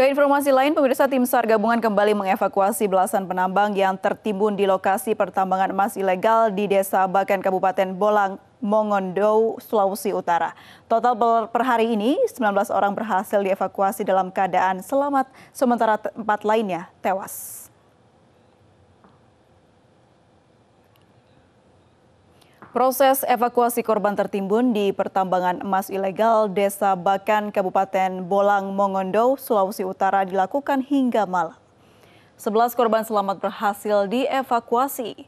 Ke informasi lain, pemirsa tim SAR gabungan kembali mengevakuasi belasan penambang yang tertimbun di lokasi pertambangan emas ilegal di Desa Bakan Kabupaten Bolang, Mongondo, Sulawesi Utara. Total per hari ini, 19 orang berhasil dievakuasi dalam keadaan selamat, sementara empat lainnya tewas. Proses evakuasi korban tertimbun di pertambangan emas ilegal Desa Bakan, Kabupaten Bolang, Mongondo, Sulawesi Utara dilakukan hingga malam. Sebelas korban selamat berhasil dievakuasi,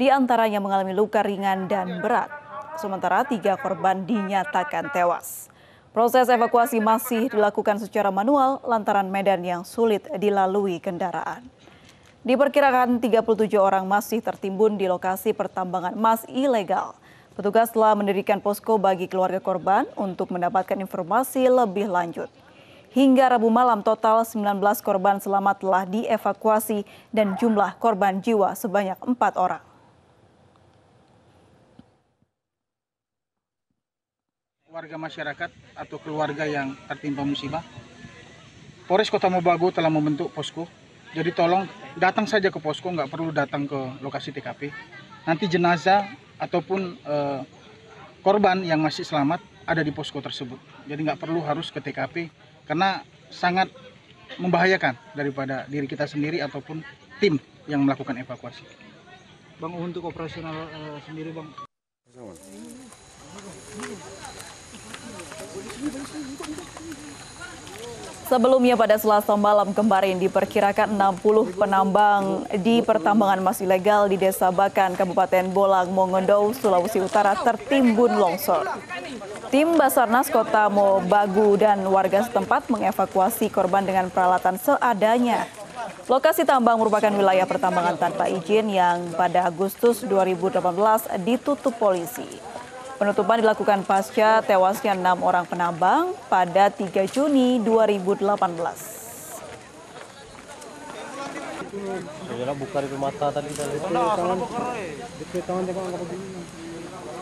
di antaranya mengalami luka ringan dan berat. Sementara tiga korban dinyatakan tewas. Proses evakuasi masih dilakukan secara manual lantaran medan yang sulit dilalui kendaraan. Diperkirakan 37 orang masih tertimbun di lokasi pertambangan emas ilegal. Petugas telah mendirikan posko bagi keluarga korban untuk mendapatkan informasi lebih lanjut. Hingga Rabu malam total 19 korban selamat telah dievakuasi dan jumlah korban jiwa sebanyak 4 orang. Warga masyarakat atau keluarga yang tertimpa musibah, Polres Kota Mobagu telah membentuk posko jadi tolong datang saja ke posko, nggak perlu datang ke lokasi TKP. Nanti jenazah ataupun eh, korban yang masih selamat ada di posko tersebut. Jadi nggak perlu harus ke TKP karena sangat membahayakan daripada diri kita sendiri ataupun tim yang melakukan evakuasi. Bang untuk operasional uh, sendiri bang. Sebelumnya pada Selasa malam kemarin diperkirakan 60 penambang di pertambangan emas ilegal di Desa Bakan, Kabupaten Bolang, Mongondo, Sulawesi Utara tertimbun longsor. Tim Basarnas Kota Mobagu dan warga setempat mengevakuasi korban dengan peralatan seadanya. Lokasi tambang merupakan wilayah pertambangan tanpa izin yang pada Agustus 2018 ditutup polisi. Penutupan dilakukan pasca tewasnya enam orang penambang pada 3 Juni 2018. Buka di mata tadi. Tangan, tangan, tangan, tangan, tangan, tangan, tangan,